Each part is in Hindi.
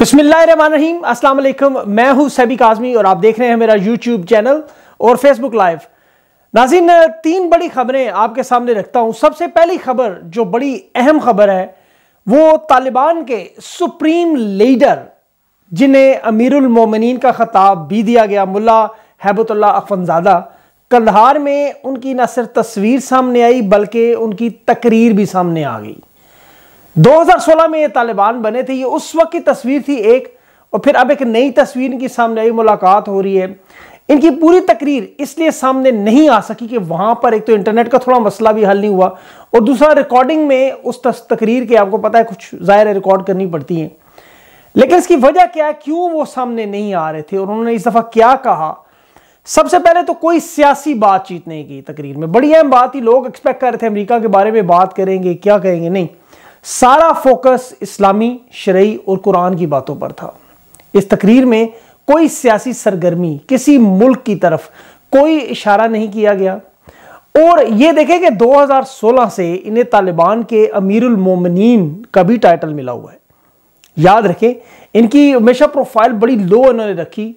बिस्मिल्लाम अस्सलाम मैं हूँ सैबिक आज़मी और आप देख रहे हैं मेरा यूट्यूब चैनल और फेसबुक लाइव नाजिन तीन बड़ी खबरें आपके सामने रखता हूँ सबसे पहली खबर जो बड़ी अहम खबर है वो तालिबान के सुप्रीम लीडर जिन्हें अमीरमिन का ख़ताब भी दिया गया मुला हैबतुल्ला अफनजादा कंधार में उनकी न सिर्फ तस्वीर सामने आई बल्कि उनकी तकरीर भी सामने आ गई 2016 में ये तालिबान बने थे ये उस वक्त की तस्वीर थी एक और फिर अब एक नई तस्वीर इनकी सामने आई मुलाकात हो रही है इनकी पूरी तकरीर इसलिए सामने नहीं आ सकी कि वहां पर एक तो इंटरनेट का थोड़ा मसला भी हल नहीं हुआ और दूसरा रिकॉर्डिंग में उस तकरीर के आपको पता है कुछ ज़ाहिर रिकॉर्ड करनी पड़ती हैं लेकिन इसकी वजह क्या है क्यों वो सामने नहीं आ रहे थे और उन्होंने इस दफ़ा क्या कहा सबसे पहले तो कोई सियासी बातचीत नहीं की तकरीर में बड़ी अहम बात ही लोग एक्सपेक्ट कर रहे थे अमरीका के बारे में बात करेंगे क्या कहेंगे नहीं सारा फोकस इस्लामी शरय और कुरान की बातों पर था इस तकरीर में कोई सियासी सरगर्मी किसी मुल्क की तरफ कोई इशारा नहीं किया गया और ये देखें कि 2016 से इन्हें तालिबान के अमीरुल मोमिनीन का भी टाइटल मिला हुआ है याद रखें इनकी हमेशा प्रोफाइल बड़ी लो इन्होंने रखी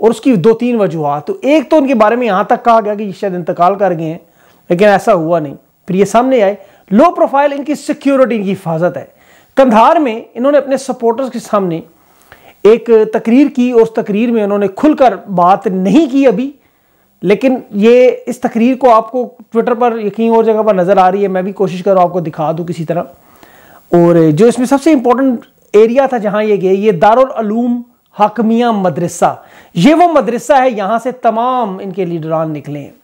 और उसकी दो तीन वजूहत तो एक तो उनके बारे में यहाँ तक कहा गया कि ये शायद इंतकाल कर गए हैं लेकिन ऐसा हुआ नहीं फिर ये सामने आए लो प्रोफाइल इनकी सिक्योरिटी इनकी हिफाजत है कंधार में इन्होंने अपने सपोर्टर्स के सामने एक तकरीर की और उस तकरीर में उन्होंने खुलकर बात नहीं की अभी लेकिन ये इस तकरीर को आपको ट्विटर पर यकीन और जगह पर नज़र आ रही है मैं भी कोशिश करूँ आपको दिखा दूँ किसी तरह और जो इसमें सबसे इम्पोर्टेंट एरिया था जहाँ ये गए ये दारूम हकमिया मदरसा ये वो मदरसा है यहाँ से तमाम इनके लीडरान निकले हैं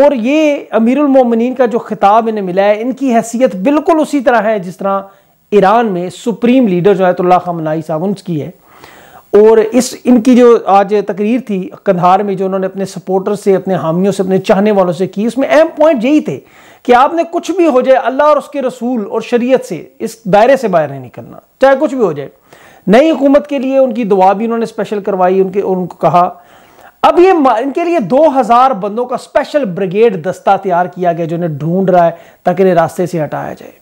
और ये अमीरुल मोमिनीन का जो खिताब इन्हें मिला है इनकी हैसियत बिल्कुल उसी तरह है जिस तरह ईरान में सुप्रीम लीडर जो है तो खमनाई साहब उनकी है और इस इनकी जो आज तकरीर थी कंधार में जो उन्होंने अपने सपोर्टर से अपने हामियों से अपने चाहने वालों से की उसमें अहम पॉइंट यही थे कि आपने कुछ भी हो जाए अल्लाह और उसके रसूल और शरीयत से इस दायरे से बाहर नहीं निकलना चाहे कुछ भी हो जाए नई हुकूमत के लिए उनकी दुआ भी उन्होंने स्पेशल करवाई उनके उनको कहा अब ये इनके लिए 2000 बंदों का स्पेशल ब्रिगेड दस्ता तैयार किया गया जो इन्हें ढूंढ रहा है ताकि इन्हें रास्ते से हटाया जाए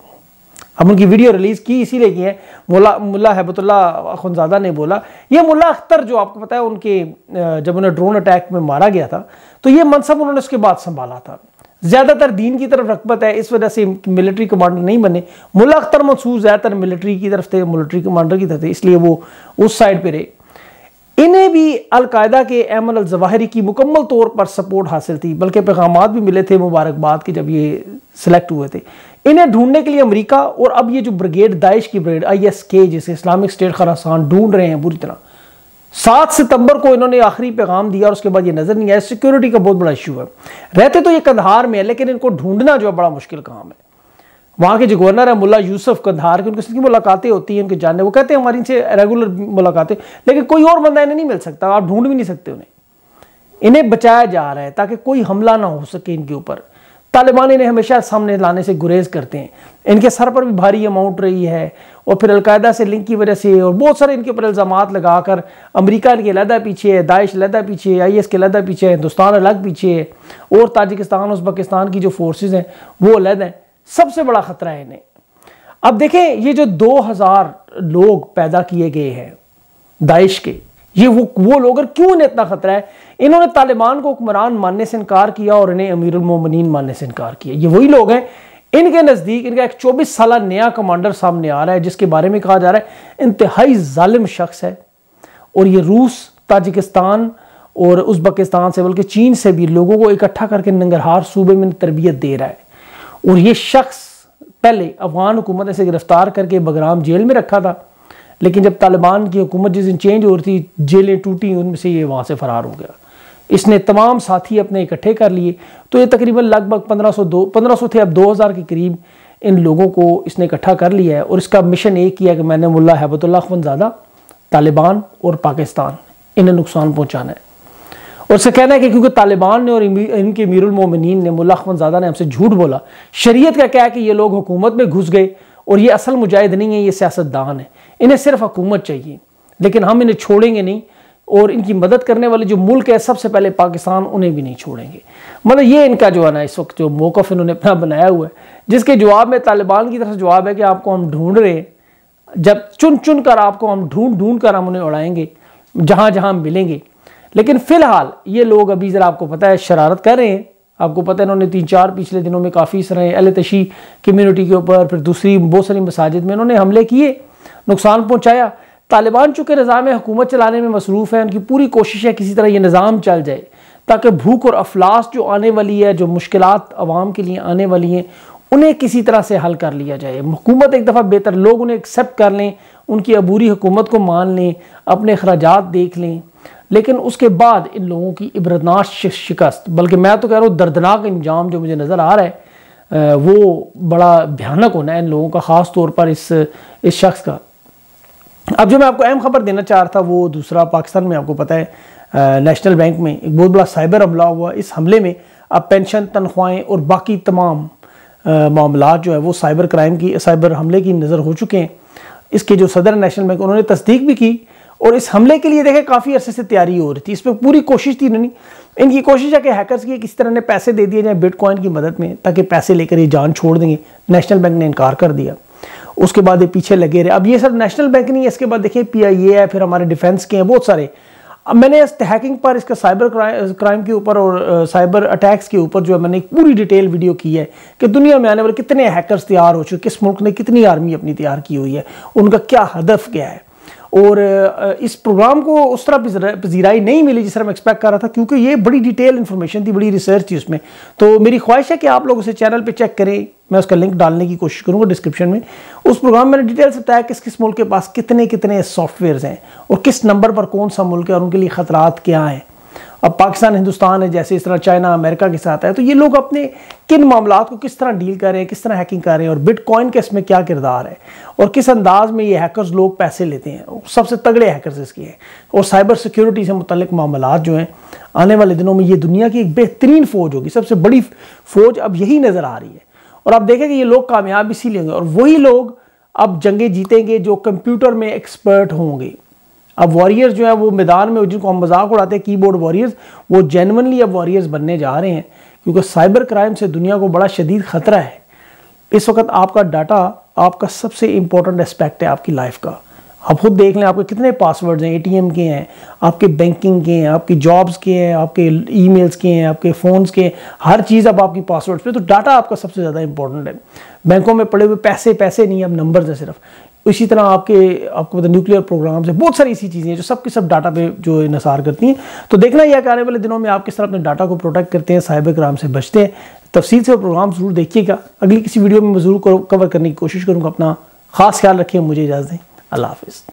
हम उनकी वीडियो रिलीज की इसीलिए की है मुला मुला हैबतुल्ला अखुनजादा ने बोला ये मुला अख्तर जो आपको पता है उनके जब उन्हें ड्रोन अटैक में मारा गया था तो ये मनसब उन्होंने उसके बाद संभाला था ज़्यादातर दीन की तरफ रकबत है इस वजह से मिलिट्री कमांडर नहीं बने मुला अख्तर मनसूस ज़्यादातर मिलिट्री की तरफ थे मिलिट्री कमांडर की तरफ थे इसलिए वो उस साइड पर रहे इन्हें भी अलकायदा के अहमद अलजवाहरी की मुकम्मल तौर पर सपोर्ट हासिल थी बल्कि पैगाम भी मिले थे मुबारकबाद के जब ये सिलेक्ट हुए थे इन्हें ढूंढने के लिए अमरीका और अब ये जो ब्रिगेड दाइश की ब्रिगेड आई एस के जिसे इस्लामिक स्टेट खरासान ढूंढ रहे हैं बुरी तरह सात सितंबर को इन्होंने आखिरी पैगाम दिया और उसके बाद ये नज़र नहीं आया सिक्योरिटी का बहुत बड़ा इशू है रहते तो ये कंधार में है लेकिन इनको ढूंढना जो है बड़ा मुश्किल काम है वहाँ के जो गवर्नर है मुला यूसुफ कंधार की उनके साथ की मुलाकातें होती हैं उनके जानने वो कहते हैं हमारी इनसे रेगुलर मुलाकातें लेकिन कोई और बंदा इन्हें नहीं मिल सकता आप ढूंढ भी नहीं सकते उन्हें इन्हें बचाया जा रहा है ताकि कोई हमला ना हो सके इनके ऊपर तालिबान इन्हें हमेशा सामने लाने से गुरेज करते हैं इनके सर पर भी भारी अमाउंट रही है और फिर अलकायदा से लिंक की वजह से और बहुत सारे इनके ऊपर इल्ज़ाम लगाकर अमरीका इनके लहदा पीछे है दाइश लहदा पीछे है आई के लहदा पीछे है हिंदुस्तान अलग पीछे है और ताजिकिस्तान उजबकिस्तान की जो फोर्सेज हैं वो अलग हैं सबसे बड़ा खतरा है इन्हें अब देखें ये जो 2000 लोग पैदा किए गए हैं दाइश के ये वो वो लोग और क्यों इन्हें इतना खतरा है इन्होंने तालिबान को हुक्मरान मानने से इनकार किया और इन्हें अमीर अमीरमिन मानने से इनकार किया ये वही लोग हैं इनके नज़दीक इनका एक चौबीस साल नया कमांडर सामने आ रहा है जिसके बारे में कहा जा रहा है इंतहाई जालिम शख्स है और ये रूस ताजिकिस्तान और उजबकिस्तान से बल्कि चीन से भी लोगों को इकट्ठा करके नंगरहार सूबे में तरबियत दे रहा है और ये शख्स पहले अफगान हुकूमत ने इसे गिरफ्तार करके बगराम जेल में रखा था लेकिन जब तालिबान की हुकूमत जिस दिन चेंज हो रही थी जेलें टूटी उनमें से ये वहाँ से फरार हो गया इसने तमाम साथी अपने इकट्ठे कर लिए तो ये तकरीबन लगभग 1500 दो 1500 थे अब 2000 के करीब इन लोगों को इसने इकट्ठा कर लिया है और इसका मिशन ये किया कि मैंने मुला हैबतुल्ला खवनजादा तालिबान और पाकिस्तान इन्हें नुकसान पहुँचाना है और उसका कहना है कि क्योंकि तालिबान ने और इनके मीरमिन ने मुला ज़ादा ने हमसे झूठ बोला शरीय का क्या है कि ये लोग हुकूमत में घुस गए और ये असल मुजाहिद नहीं है ये सियासतदान है इन्हें सिर्फ हुकूमत चाहिए लेकिन हम इन्हें छोड़ेंगे नहीं और इनकी मदद करने वाले जो मुल्क है सबसे पहले पाकिस्तान उन्हें भी नहीं छोड़ेंगे मतलब ये इनका जो है ना इस वक्त जो मौकफ इन्होंने अपना बनाया हुआ है जिसके जवाब में तालिबान की तरफ जवाब है कि आपको हम ढूंढ रहे हैं जब चुन चुन कर आपको हम ढूंढ ढूंढ कर हम उन्हें उड़ाएंगे जहाँ जहाँ मिलेंगे लेकिन फिलहाल ये लोग अभी ज़रा आपको पता है शरारत कर रहे हैं आपको पता है इन्होंने तीन चार पिछले दिनों में काफ़ी सर रहे अल तशी कम्यूनिटी के ऊपर फिर दूसरी बहुत सारी मसाजिद में इन्होंने हमले किए नुकसान पहुँचाया तालिबान चूँकि निज़ाम हुकूमत चलाने में मसरूफ़ है उनकी पूरी कोशिश है किसी तरह ये निज़ाम चल जाए ताकि भूख और अफलास जो आने वाली है जो मुश्किल आवाम के लिए आने वाली हैं उन्हें किसी तरह से हल कर लिया जाए हुकूमत एक दफ़ा बेहतर लोग उन्हें एक्सेप्ट कर लें उनकी अबूरी हुकूमत को मान लें अपने अखराज देख लें लेकिन उसके बाद इन लोगों की इबरतनाक शिकस्त बल्कि मैं तो कह रहा हूँ दर्दनाक इंजाम जो मुझे नज़र आ रहा है वो बड़ा भयानक होना है इन लोगों का ख़ास तौर पर इस इस शख्स का अब जो मैं आपको अहम खबर देना चाह रहा था वो दूसरा पाकिस्तान में आपको पता है नेशनल बैंक में एक बहुत बड़ा साइबर हमला हुआ इस हमले में अब पेंशन तनख्वाहें और बाकी तमाम मामला जो है वो साइबर क्राइम की साइबर हमले की नज़र हो चुके हैं इसके जो सदर नेशनल बैंक उन्होंने तस्दीक भी की और इस हमले के लिए देखें काफ़ी अरसे से तैयारी हो रही थी इस पर पूरी कोशिश थी इन्होंने इनकी कोशिश है कि हैकर्स की किस तरह ने पैसे दे दिए जाए बिटकॉइन की मदद में ताकि पैसे लेकर ये जान छोड़ देंगे नेशनल बैंक ने इनकार कर दिया उसके बाद ये पीछे लगे रहे अब ये सब नेशनल बैंक नहीं है इसके बाद देखिए पी आई ए है फिर हमारे डिफेंस के हैं बहुत सारे अब मैंने इस हैकिंग पर इसका साइबर क्राइम क्राइम के ऊपर और साइबर अटैक्स के ऊपर जो है मैंने एक पूरी डिटेल वीडियो की है कि दुनिया में आने वाले कितने हैकर्स तैयार हो चुके किस मुल्क ने कितनी आर्मी अपनी तैयार की हुई है उनका क्या हदफ क्या है और इस प्रोग्राम को उस तरह पजीराई नहीं मिली जिस तरह मैं एक्सपेक्ट कर रहा था क्योंकि ये बड़ी डिटेल इन्फॉर्मेशन थी बड़ी रिसर्च थी उसमें तो मेरी ख्वाहिश है कि आप लोग उसे चैनल पर चेक करें मैं उसका लिंक डालने की कोशिश करूँगा डिस्क्रिप्शन में उस प्रोग्राम में डिटेल से बताया किस किस मुल्क के पास कितने कितने सॉफ्टवेयर हैं और किस नंबर पर कौन सा मुल्क है और उनके लिए खतरात क्या हैं अब पाकिस्तान हिंदुस्तान है जैसे इस तरह चाइना अमेरिका के साथ है तो ये लोग अपने किन मामला को किस तरह डील कर रहे हैं किस तरह हैकिंग कर रहे हैं और बिटकॉइन का इसमें क्या किरदार है और किस अंदाज में ये हैकर्स लोग पैसे लेते हैं सबसे तगड़े हैकर्स इसके हैं और साइबर सिक्योरिटी से मुतलक मामला जो हैं आने वाले दिनों में ये दुनिया की एक बेहतरीन फ़ौज होगी सबसे बड़ी फ़ौज अब यही नज़र आ रही है और आप देखेंगे ये लोग कामयाब इसीलिए होंगे और वही लोग अब जंगे जीतेंगे जो कंप्यूटर में एक्सपर्ट होंगे अब वॉरियर्स जो है वो मैदान में जिनको हम मजाक उड़ाते हैं कीबोर्ड वॉरियर्स वो जेनवनली अब वॉरियर्स बनने जा रहे हैं क्योंकि साइबर क्राइम से दुनिया को बड़ा शदीद ख़तरा है इस वक्त आपका डाटा आपका सबसे इंपॉर्टेंट एस्पेक्ट है आपकी लाइफ का आप खुद देख लें आपके कितने पासवर्ड्स हैं एटीएम के हैं आपके बैंकिंग के हैं आपकी जॉब्स के हैं आपके ईमेल्स के हैं आपके फ़ोन्स के हर चीज़ अब आपकी पासवर्ड्स पे तो डाटा आपका सबसे ज़्यादा इंपॉर्टेंट है बैंकों में पड़े हुए पैसे पैसे नहीं अब नंबर्स हैं सिर्फ इसी तरह आपके आपको पता न्यूक्लियर प्रोग्राम्स है बहुत सारी ऐसी चीज़ें हैं जो सब की सब डाटा पे जो इसार करती हैं तो देखना यह आने वाले दिनों में आप किस तरह अपने डाटा को प्रोटेक्ट करते हैं साइबर क्राइम से बचते हैं तफसील से प्रोग्राम ज़रूर देखिएगा अगली किसी वीडियो में मैं ज़रूर कवर करने की कोशिश करूँगा अपना खास ख्याल रखिए मुझे इजाज़त दें अल्लाह हाफिज़